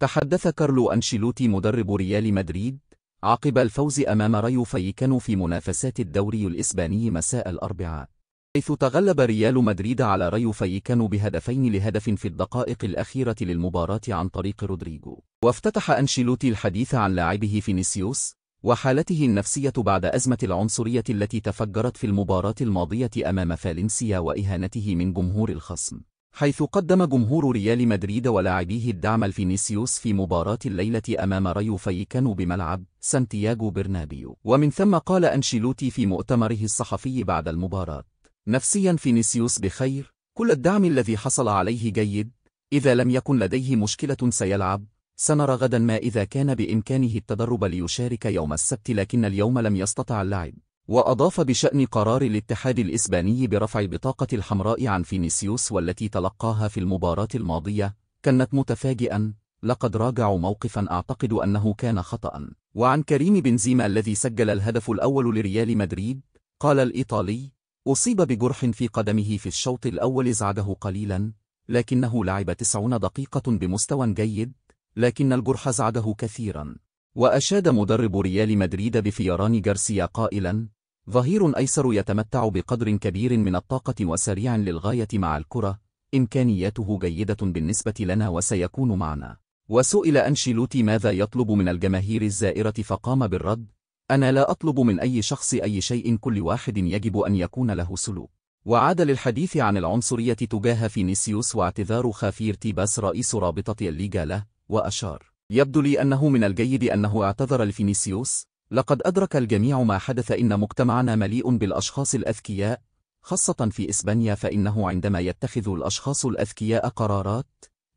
تحدث كارلو أنشيلوتي مدرب ريال مدريد عقب الفوز أمام ريو فايكانو في منافسات الدوري الإسباني مساء الأربعاء حيث تغلب ريال مدريد على ريو فايكانو بهدفين لهدف في الدقائق الأخيرة للمباراة عن طريق رودريجو وافتتح أنشيلوتي الحديث عن لاعبه فينيسيوس وحالته النفسية بعد أزمة العنصرية التي تفجرت في المباراة الماضية أمام فالنسيا وإهانته من جمهور الخصم حيث قدم جمهور ريال مدريد ولاعبيه الدعم الفينيسيوس في مباراة الليلة أمام ريو فايكانو بملعب سانتياغو برنابيو ومن ثم قال أنشيلوتي في مؤتمره الصحفي بعد المباراة نفسيا فينيسيوس بخير كل الدعم الذي حصل عليه جيد إذا لم يكن لديه مشكلة سيلعب سنرى غدا ما إذا كان بإمكانه التدرب ليشارك يوم السبت لكن اليوم لم يستطع اللعب وأضاف بشأن قرار الاتحاد الإسباني برفع بطاقة الحمراء عن فينيسيوس والتي تلقاها في المباراة الماضية كانت متفاجئا لقد راجعوا موقفا أعتقد أنه كان خطأ وعن كريم بنزيما الذي سجل الهدف الأول لريال مدريد قال الإيطالي أصيب بجرح في قدمه في الشوط الأول ازعجه قليلا لكنه لعب تسعون دقيقة بمستوى جيد لكن الجرح زعجه كثيرا وأشاد مدرب ريال مدريد بفيران جارسيا قائلا ظهير أيسر يتمتع بقدر كبير من الطاقة وسريع للغاية مع الكرة إمكانياته جيدة بالنسبة لنا وسيكون معنا وسئل أنشيلوتي ماذا يطلب من الجماهير الزائرة فقام بالرد أنا لا أطلب من أي شخص أي شيء كل واحد يجب أن يكون له سلوك وعاد للحديث عن العنصرية تجاه فينيسيوس واعتذار خافير تيباس رئيس رابطة الليغا له وأشار يبدو لي أنه من الجيد أنه اعتذر لفينيسيوس لقد أدرك الجميع ما حدث إن مجتمعنا مليء بالأشخاص الأذكياء خاصة في إسبانيا فإنه عندما يتخذ الأشخاص الأذكياء قرارات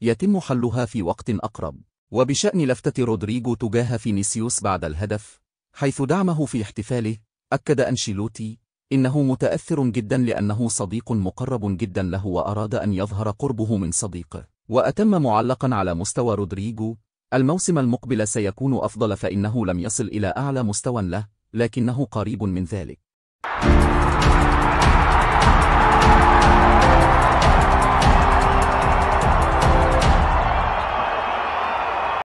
يتم حلها في وقت أقرب وبشأن لفتة رودريجو تجاه فينيسيوس بعد الهدف حيث دعمه في احتفاله أكد أنشيلوتي إنه متأثر جدا لأنه صديق مقرب جدا له وأراد أن يظهر قربه من صديقه وأتم معلقا على مستوى رودريجو الموسم المقبل سيكون أفضل فإنه لم يصل إلى أعلى مستوى له لكنه قريب من ذلك